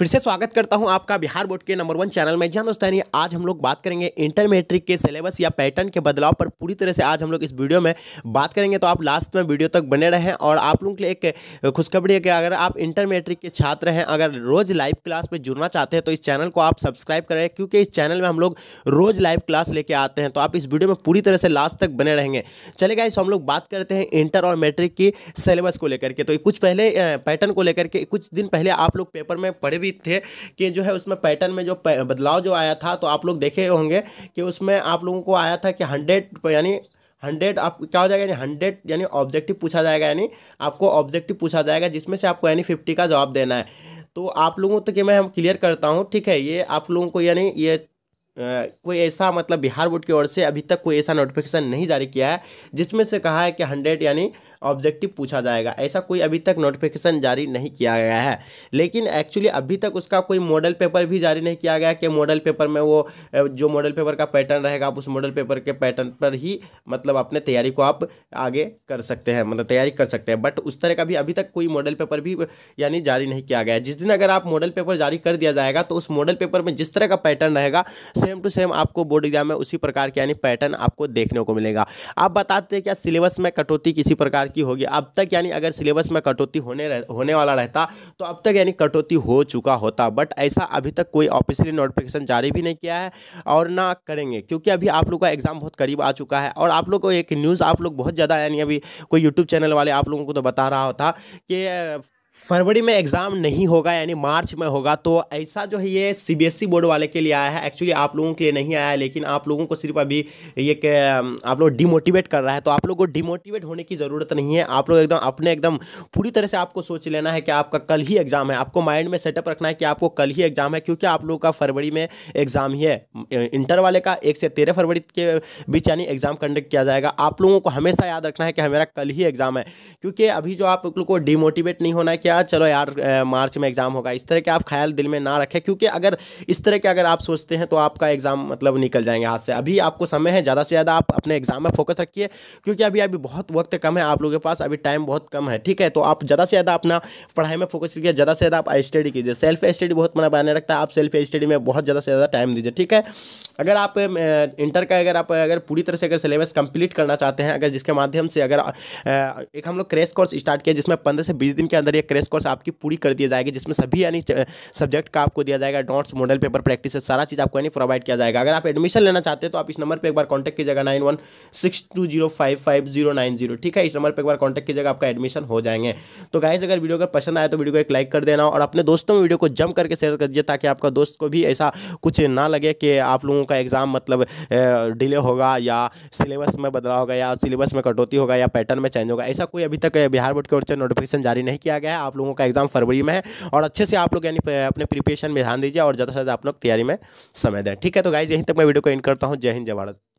फिर से स्वागत करता हूं आपका बिहार बोर्ड के नंबर वन चैनल में जहाँ दोस्तानी आज हम लोग बात करेंगे इंटर मैट्रिक के सिलेबस या पैटर्न के बदलाव पर पूरी तरह से आज हम लोग इस वीडियो में बात करेंगे तो आप लास्ट में वीडियो तक बने रहें और आप लोगों के लिए एक खुशखबरी है कि अगर आप इंटर मैट्रिक के छात्र हैं अगर रोज़ लाइव क्लास में जुड़ना चाहते हैं तो इस चैनल को आप सब्सक्राइब करें क्योंकि इस चैनल में हम लोग रोज़ लाइव क्लास लेके आते हैं तो आप इस वीडियो में पूरी तरह से लास्ट तक बने रहेंगे चलेगा इस हम लोग बात करते हैं इंटर और मैट्रिक की सिलेबस को लेकर के तो कुछ पहले पैटर्न को लेकर के कुछ दिन पहले आप लोग पेपर में पढ़े भी भी थे कि जो है उसमें पैटर्न में जो बदलाव जो आया था तो आप लोग देखे होंगे कि उसमें आप लोगों को आया था कि हंड्रेड यानी हंड्रेड आप क्या हो जाएगा यानी हंड्रेड यानी ऑब्जेक्टिव पूछा जाएगा यानी आपको ऑब्जेक्टिव पूछा जाएगा जिसमें से आपको यानी फिफ्टी का जवाब देना है तो आप लोगों तक तो मैं हम क्लियर करता हूँ ठीक है ये आप लोगों को यानी ये कोई ऐसा मतलब बिहार बोर्ड की ओर से अभी तक कोई ऐसा नोटिफिकेशन नहीं जारी किया है जिसमें से कहा है कि हंड्रेड यानी ऑब्जेक्टिव पूछा जाएगा ऐसा कोई अभी तक नोटिफिकेशन जारी नहीं किया गया है लेकिन एक्चुअली अभी तक उसका कोई मॉडल पेपर भी जारी नहीं किया गया कि मॉडल पेपर में वो जो मॉडल पेपर का पैटर्न रहेगा आप उस मॉडल पेपर के पैटर्न पर ही मतलब अपने तैयारी को आप आगे कर सकते हैं मतलब तैयारी कर सकते हैं बट उस तरह का भी अभी तक कोई मॉडल पेपर भी यानी जारी नहीं किया गया जिस दिन अगर आप मॉडल पेपर जारी कर दिया जाएगा तो उस मॉडल पेपर में जिस तरह का पैटर्न रहेगा सेम टू सेम आपको बोर्ड एग्जाम में उसी प्रकार के यानी पैटर्न आपको देखने को मिलेगा आप बताते हैं क्या सिलेबस में कटौती किसी प्रकार की होगी अब तक यानी अगर सिलेबस में कटौती होने रह, होने वाला रहता तो अब तक यानी कटौती हो चुका होता बट ऐसा अभी तक कोई ऑफिशियली नोटिफिकेशन जारी भी नहीं किया है और ना करेंगे क्योंकि अभी आप लोग का एग्ज़ाम बहुत करीब आ चुका है और आप लोग को एक न्यूज़ आप लोग बहुत ज़्यादा यानी अभी कोई यूट्यूब चैनल वाले आप लोगों को तो बता रहा होता कि फरवरी में एग्ज़ाम नहीं होगा यानी मार्च में होगा तो ऐसा जो है ये सीबीएसई e बोर्ड वाले के लिए आया है एक्चुअली आप लोगों के लिए नहीं आया है लेकिन आप लोगों को सिर्फ अभी ये के आप लोग डिमोटिवेट कर रहा है तो आप लोग को डिमोटिवेट होने की ज़रूरत नहीं है आप लोग एकदम अपने एकदम पूरी तरह से आपको सोच लेना है कि आपका कल ही एग्ज़ाम है आपको माइंड में सेटअप रखना है कि आपको कल ही एग्ज़ाम है क्योंकि आप लोगों का फरवरी में एग्ज़ाम ही है इंटर वाले का एक से तेरह फरवरी के बीच यानी एग्ज़ाम कंडक्ट किया जाएगा आप लोगों को हमेशा याद रखना है कि हमारा कल ही एग्ज़ाम है क्योंकि अभी जो आप लोग को डिमोटिवेट नहीं होना है क्या चलो यार मार्च में एग्ज़ाम होगा इस तरह के आप ख्याल दिल में ना रखें क्योंकि अगर इस तरह के अगर आप सोचते हैं तो आपका एग्ज़ाम मतलब निकल जाएंगे हाथ से अभी आपको समय है ज़्यादा से ज़्यादा आप अपने एग्ज़ाम में फोकस रखिए क्योंकि अभी अभी बहुत वक्त कम है आप लोगों के पास अभी टाइम बहुत कम है ठीक है तो आप ज़्यादा से ज़्यादा अपना पढ़ाई में फोकस कीजिए ज़्यादा से ज़्यादा आप स्टडी कीजिए सेल्फ स्टडी बहुत मना बनाने रखता है आप सेल्फ स्टडी में बहुत ज़्यादा से ज़्यादा टाइम दीजिए ठीक है अगर आप इंटर का अगर आप अगर पूरी तरह से अगर सिलेबस कंप्लीट करना चाहते हैं अगर जिसके माध्यम से अगर एक हम लोग क्रेश कोर्स स्टार्ट किया जिसमें पंद्रह से बीस दिन के अंदर ये क्रेश कोर्स आपकी पूरी कर दिया जाएगी जिसमें सभी यानी सब्जेक्ट का आपको दिया जाएगा नोट्स मॉडल पेपर प्रैक्टिस सारा चीज़ आपको यानी प्रोवाइड किया जाएगा अगर आप एडमिशन लेना चाहते हैं तो आप इस नंबर पर एक बार कॉन्टैक्ट कीजिएगा nine one six two zero five five zero nine zero ठीक है इस नंबर पर एक बार कॉन्टैक्ट कीजिएगा आपका एडमिशन हो जाएंगे तो गाइज अगर वीडियो अगर पसंद आए तो वीडियो को एक लाइक कर देना और अपने दोस्तों में वीडियो को जम करके शेयर कर दीजिए ताकि आपका दोस्त को भी ऐसा कुछ ना लगे कि आप लोगों का एग्ज़ाम मतलब डिले होगा या सिलेबस में बदलाव होगा या सिलेबस में कटौती होगा या पैटर्न में चेंज होगा ऐसा कोई अभी तक बिहार बोर्ड की ओर से नोटिफिकेशन जारी नहीं किया गया है आप लोगों का एग्ज़ाम फरवरी में है और अच्छे से आप लोग यानी अपने प्रिपेशन में ध्यान दीजिए और ज़्यादा से ज़्यादा आप लोग तैयारी में समय दें ठीक है तो गाइज यहीं तक मैं वीडियो को एंड करता हूँ जय हिंद जय भारत